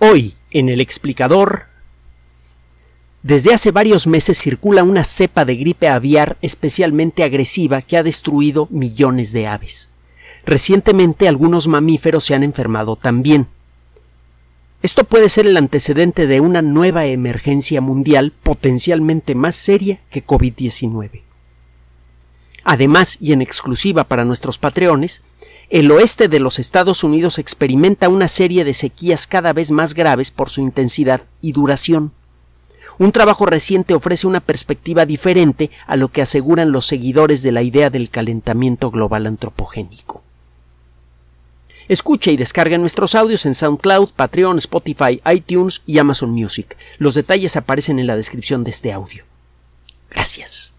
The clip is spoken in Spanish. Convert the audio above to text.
Hoy, en el explicador, desde hace varios meses circula una cepa de gripe aviar especialmente agresiva que ha destruido millones de aves. Recientemente algunos mamíferos se han enfermado también. Esto puede ser el antecedente de una nueva emergencia mundial potencialmente más seria que COVID-19. Además, y en exclusiva para nuestros patreones, el oeste de los Estados Unidos experimenta una serie de sequías cada vez más graves por su intensidad y duración. Un trabajo reciente ofrece una perspectiva diferente a lo que aseguran los seguidores de la idea del calentamiento global antropogénico. Escucha y descarga nuestros audios en SoundCloud, Patreon, Spotify, iTunes y Amazon Music. Los detalles aparecen en la descripción de este audio. Gracias.